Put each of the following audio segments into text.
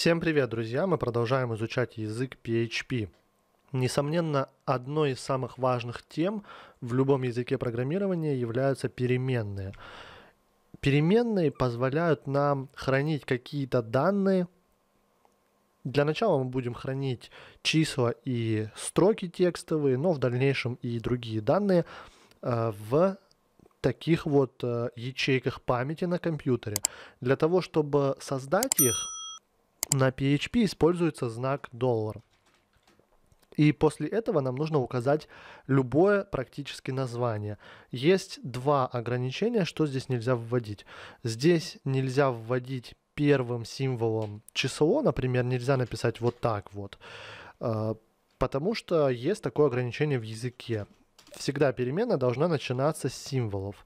Всем привет, друзья! Мы продолжаем изучать язык PHP. Несомненно, одной из самых важных тем в любом языке программирования являются переменные. Переменные позволяют нам хранить какие-то данные. Для начала мы будем хранить числа и строки текстовые, но в дальнейшем и другие данные э, в таких вот э, ячейках памяти на компьютере. Для того, чтобы создать их, на PHP используется знак доллар. И после этого нам нужно указать любое практически название. Есть два ограничения, что здесь нельзя вводить. Здесь нельзя вводить первым символом число, например, нельзя написать вот так вот, э, потому что есть такое ограничение в языке. Всегда перемена должна начинаться с символов.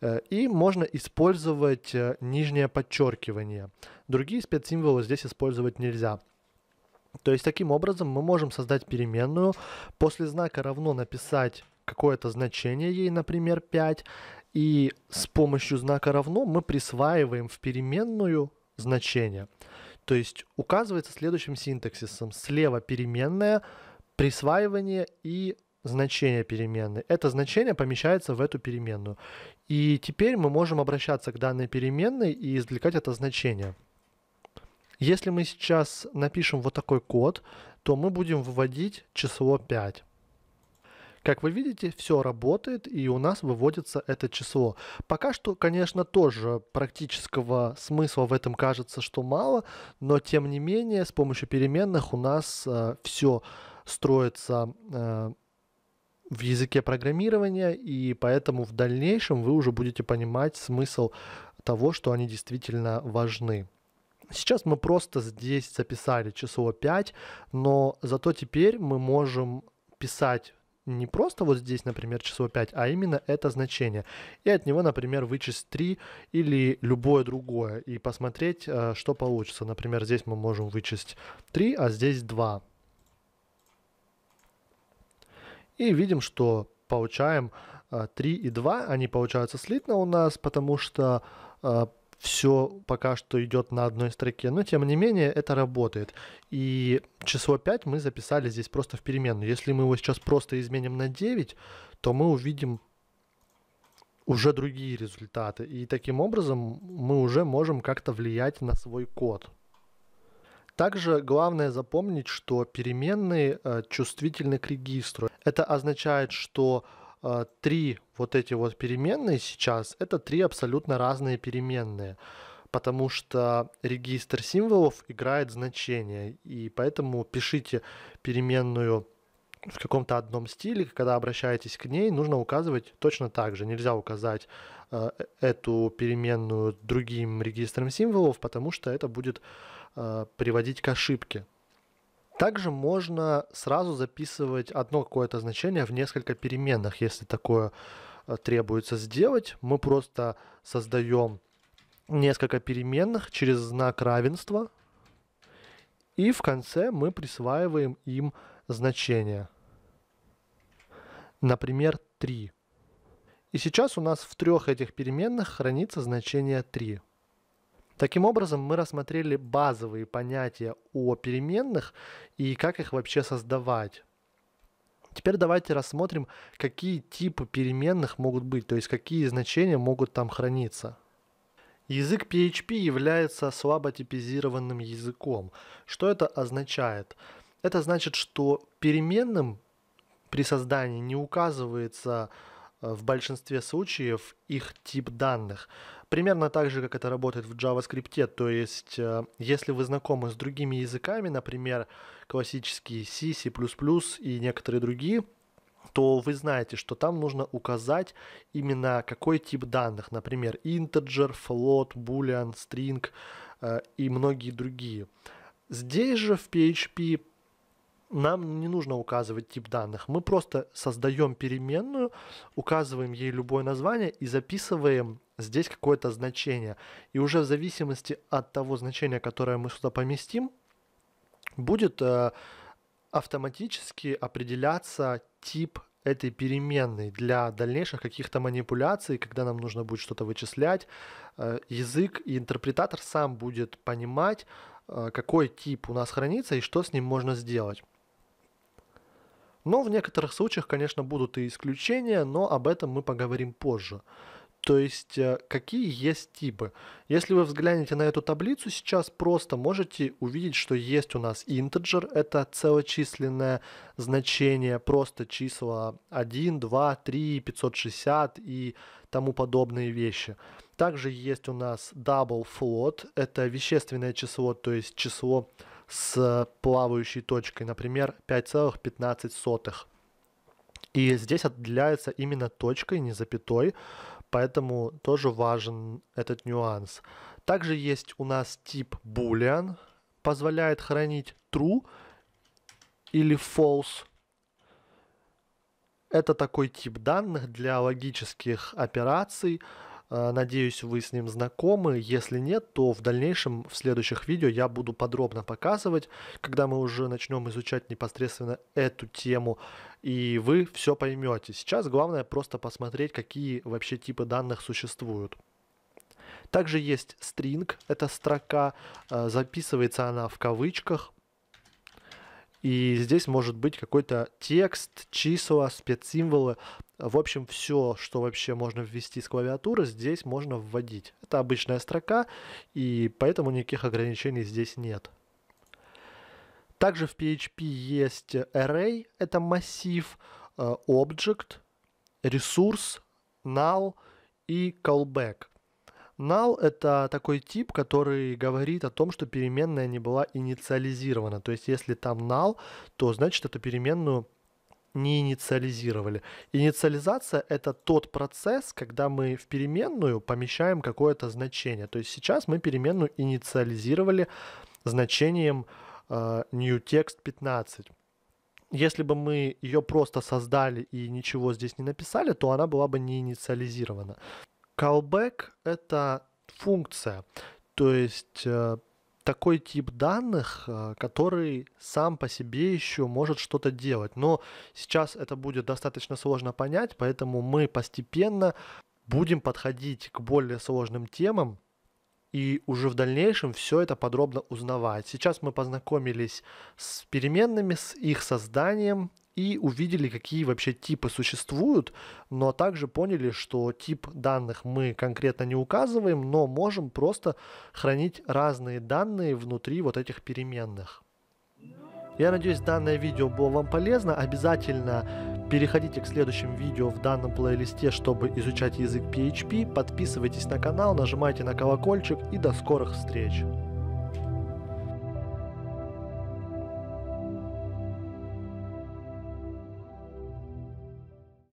Э, и можно использовать э, нижнее подчеркивание. Другие спецсимволы здесь использовать нельзя. То есть таким образом мы можем создать переменную, после знака равно написать какое-то значение ей, например, 5, и с помощью знака равно мы присваиваем в переменную значение. То есть указывается следующим синтаксисом. Слева переменная, присваивание и значение переменной. Это значение помещается в эту переменную. И теперь мы можем обращаться к данной переменной и извлекать это значение. Если мы сейчас напишем вот такой код, то мы будем выводить число 5. Как вы видите, все работает и у нас выводится это число. Пока что, конечно, тоже практического смысла в этом кажется, что мало, но тем не менее с помощью переменных у нас э, все строится э, в языке программирования, и поэтому в дальнейшем вы уже будете понимать смысл того, что они действительно важны. Сейчас мы просто здесь записали число 5, но зато теперь мы можем писать не просто вот здесь, например, число 5, а именно это значение. И от него, например, вычесть 3 или любое другое и посмотреть, э, что получится. Например, здесь мы можем вычесть 3, а здесь 2. И видим, что получаем 3 а, и 2, они получаются слитно у нас, потому что а, все пока что идет на одной строке, но тем не менее это работает. И число 5 мы записали здесь просто в переменную. Если мы его сейчас просто изменим на 9, то мы увидим уже другие результаты. И таким образом мы уже можем как-то влиять на свой код. Также главное запомнить, что переменные э, чувствительны к регистру. Это означает, что э, три вот эти вот переменные сейчас, это три абсолютно разные переменные, потому что регистр символов играет значение, и поэтому пишите переменную в каком-то одном стиле, когда обращаетесь к ней, нужно указывать точно так же. Нельзя указать э, эту переменную другим регистром символов, потому что это будет э, приводить к ошибке. Также можно сразу записывать одно какое-то значение в несколько переменных, если такое э, требуется сделать. Мы просто создаем несколько переменных через знак равенства, и в конце мы присваиваем им значение например, 3. И сейчас у нас в трех этих переменных хранится значение 3. Таким образом, мы рассмотрели базовые понятия о переменных и как их вообще создавать. Теперь давайте рассмотрим, какие типы переменных могут быть, то есть какие значения могут там храниться. Язык PHP является слабо типизированным языком. Что это означает? Это значит, что переменным при создании не указывается э, в большинстве случаев их тип данных. Примерно так же, как это работает в JavaScript, то есть э, если вы знакомы с другими языками, например, классические C, C++ и некоторые другие, то вы знаете, что там нужно указать именно какой тип данных, например, integer, float, boolean, string э, и многие другие. Здесь же в PHP нам не нужно указывать тип данных. Мы просто создаем переменную, указываем ей любое название и записываем здесь какое-то значение. И уже в зависимости от того значения, которое мы сюда поместим, будет э, автоматически определяться тип этой переменной для дальнейших каких-то манипуляций, когда нам нужно будет что-то вычислять. Э, язык и интерпретатор сам будет понимать, э, какой тип у нас хранится и что с ним можно сделать. Но в некоторых случаях, конечно, будут и исключения, но об этом мы поговорим позже. То есть, э, какие есть типы? Если вы взглянете на эту таблицу сейчас, просто можете увидеть, что есть у нас integer, это целочисленное значение, просто числа 1, 2, 3, 560 и тому подобные вещи. Также есть у нас double float, это вещественное число, то есть число, с плавающей точкой, например, 5,15. И здесь отделяется именно точкой, не запятой, поэтому тоже важен этот нюанс. Также есть у нас тип boolean, позволяет хранить true или false. Это такой тип данных для логических операций, Э, надеюсь, вы с ним знакомы. Если нет, то в дальнейшем, в следующих видео я буду подробно показывать, когда мы уже начнем изучать непосредственно эту тему, и вы все поймете. Сейчас главное просто посмотреть, какие вообще типы данных существуют. Также есть string, это строка, э, записывается она в кавычках, и здесь может быть какой-то текст, числа, спецсимволы. В общем, все, что вообще можно ввести с клавиатуры, здесь можно вводить. Это обычная строка, и поэтому никаких ограничений здесь нет. Также в PHP есть array, это массив, э, object, ресурс, null и callback – Null — это такой тип, который говорит о том, что переменная не была инициализирована. То есть если там null, то значит эту переменную не инициализировали. Инициализация — это тот процесс, когда мы в переменную помещаем какое-то значение. То есть сейчас мы переменную инициализировали значением э, newText 15 если бы мы ее просто создали и ничего здесь не написали, то она была бы не инициализирована. Callback — это функция, то есть э, такой тип данных, э, который сам по себе еще может что-то делать. Но сейчас это будет достаточно сложно понять, поэтому мы постепенно будем подходить к более сложным темам и уже в дальнейшем все это подробно узнавать. Сейчас мы познакомились с переменными, с их созданием и увидели, какие вообще типы существуют, но также поняли, что тип данных мы конкретно не указываем, но можем просто хранить разные данные внутри вот этих переменных. Я надеюсь, данное видео было вам полезно. Обязательно переходите к следующим видео в данном плейлисте, чтобы изучать язык PHP. Подписывайтесь на канал, нажимайте на колокольчик и до скорых встреч!